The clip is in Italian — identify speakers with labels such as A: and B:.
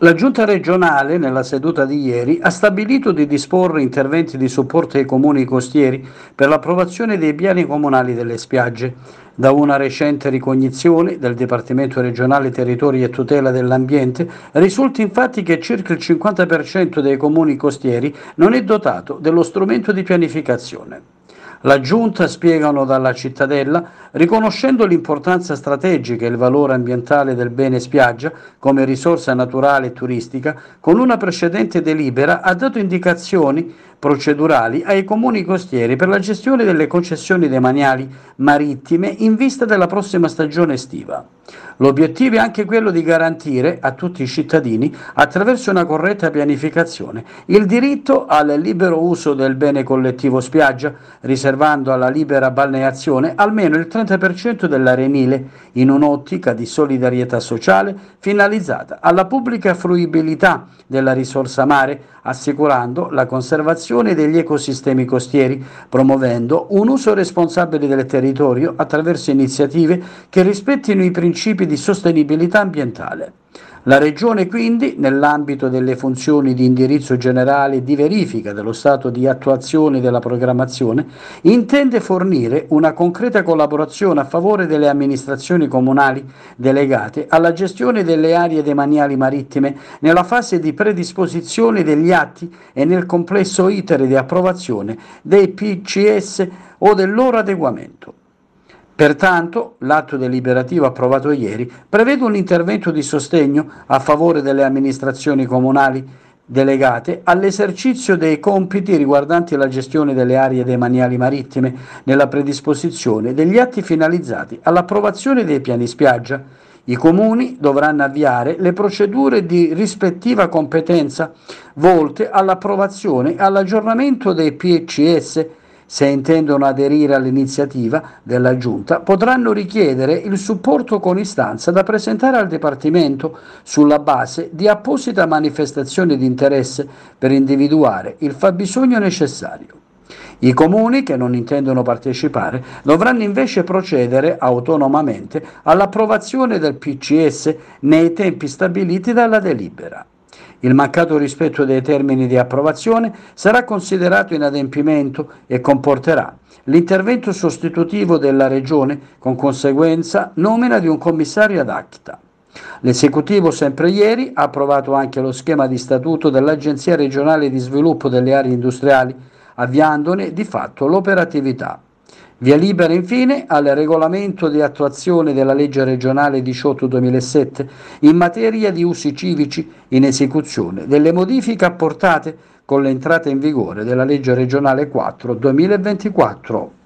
A: La giunta regionale, nella seduta di ieri, ha stabilito di disporre interventi di supporto ai comuni costieri per l'approvazione dei piani comunali delle spiagge. Da una recente ricognizione del Dipartimento regionale Territori e Tutela dell'Ambiente risulta infatti che circa il 50% dei comuni costieri non è dotato dello strumento di pianificazione. La giunta, spiegano dalla cittadella, riconoscendo l'importanza strategica e il valore ambientale del bene spiaggia come risorsa naturale e turistica, con una precedente delibera ha dato indicazioni procedurali ai comuni costieri per la gestione delle concessioni demaniali marittime in vista della prossima stagione estiva. L'obiettivo è anche quello di garantire a tutti i cittadini, attraverso una corretta pianificazione, il diritto al libero uso del bene collettivo spiaggia, riservando alla libera balneazione almeno il 30% dell'arenile, in un'ottica di solidarietà sociale finalizzata alla pubblica fruibilità della risorsa mare, assicurando la conservazione degli ecosistemi costieri, promuovendo un uso responsabile del territorio attraverso iniziative che rispettino i principi principi di sostenibilità ambientale. La Regione quindi, nell'ambito delle funzioni di indirizzo generale e di verifica dello stato di attuazione della programmazione, intende fornire una concreta collaborazione a favore delle amministrazioni comunali delegate alla gestione delle aree demaniali marittime nella fase di predisposizione degli atti e nel complesso itere di approvazione dei PCS o del loro adeguamento. Pertanto, l'atto deliberativo approvato ieri prevede un intervento di sostegno a favore delle amministrazioni comunali delegate all'esercizio dei compiti riguardanti la gestione delle aree demaniali marittime nella predisposizione degli atti finalizzati all'approvazione dei piani spiaggia. I comuni dovranno avviare le procedure di rispettiva competenza volte all'approvazione e all'aggiornamento dei PCS se intendono aderire all'iniziativa della Giunta, potranno richiedere il supporto con istanza da presentare al Dipartimento sulla base di apposita manifestazione di interesse per individuare il fabbisogno necessario. I comuni che non intendono partecipare dovranno invece procedere autonomamente all'approvazione del PCS nei tempi stabiliti dalla delibera. Il mancato rispetto dei termini di approvazione sarà considerato inadempimento e comporterà l'intervento sostitutivo della Regione con conseguenza nomina di un commissario ad acta. L'esecutivo sempre ieri ha approvato anche lo schema di statuto dell'Agenzia regionale di sviluppo delle aree industriali, avviandone di fatto l'operatività. Via libera infine al regolamento di attuazione della legge regionale 18-2007 in materia di usi civici in esecuzione delle modifiche apportate con l'entrata in vigore della legge regionale 4-2024.